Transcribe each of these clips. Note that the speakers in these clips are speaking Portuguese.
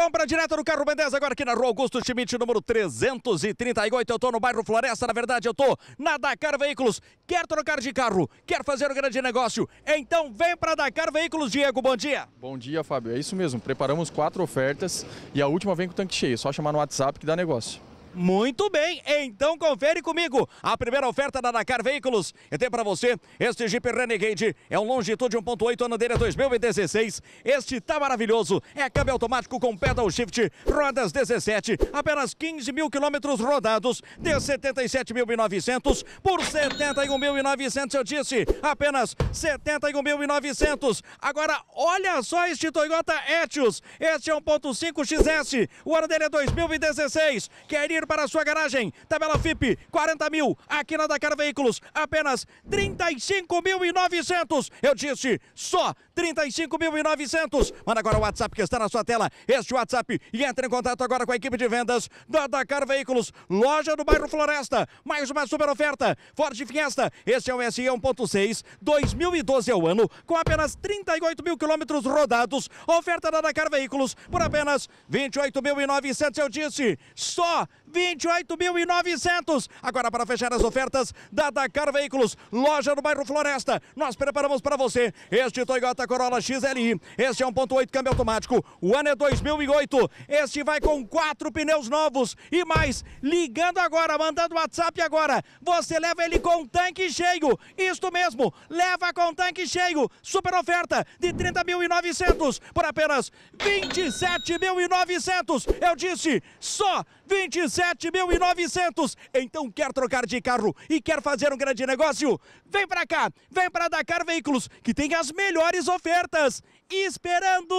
Compra direto no Carro Mendes, agora aqui na Rua Augusto Schmidt, número 338. Eu tô no bairro Floresta, na verdade eu tô na Dakar Veículos. Quer trocar de carro? Quer fazer um grande negócio? Então vem para Dakar Veículos, Diego, bom dia. Bom dia, Fábio. É isso mesmo, preparamos quatro ofertas e a última vem com o tanque cheio. É só chamar no WhatsApp que dá negócio. Muito bem, então confere comigo a primeira oferta da Dakar Veículos. Eu tenho para você este Jeep Renegade, é um longitude 1.8, ano dele é 2016. Este tá maravilhoso, é câmbio automático com pedal shift, rodas 17, apenas 15 mil quilômetros rodados, de 77.900 por 71.900, eu disse, apenas 71.900. Agora, olha só este Toyota Etios, este é 1.5 XS, o ano dele é 2016, queria para a sua garagem. Tabela FIP, 40 mil, aqui na Dakar Veículos, apenas 35.900. Eu disse, só 35.900. Manda agora o WhatsApp que está na sua tela. Este WhatsApp e entre em contato agora com a equipe de vendas da Dakar Veículos, loja do bairro Floresta. Mais uma super oferta. Ford Fiesta. Este é o SE 1.6, 2012 é o ano, com apenas 38 mil quilômetros rodados. Oferta da Dakar Veículos por apenas 28.900, eu disse. Só 28.900. Agora para fechar as ofertas da Dakar Veículos, loja do bairro Floresta. Nós preparamos para você este Toyota Corolla XLI. Este é 1.8 câmbio automático. O ano é 2008. Este vai com quatro pneus novos e mais. Ligando agora, mandando WhatsApp agora. Você leva ele com tanque cheio. Isto mesmo, leva com tanque cheio. Super oferta de 30.900 por apenas 27.900. Eu disse, só 27.900. Então quer trocar de carro e quer fazer um grande negócio? Vem para cá, vem para Dakar Veículos, que tem as melhores ofertas ofertas esperando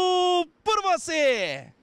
por você!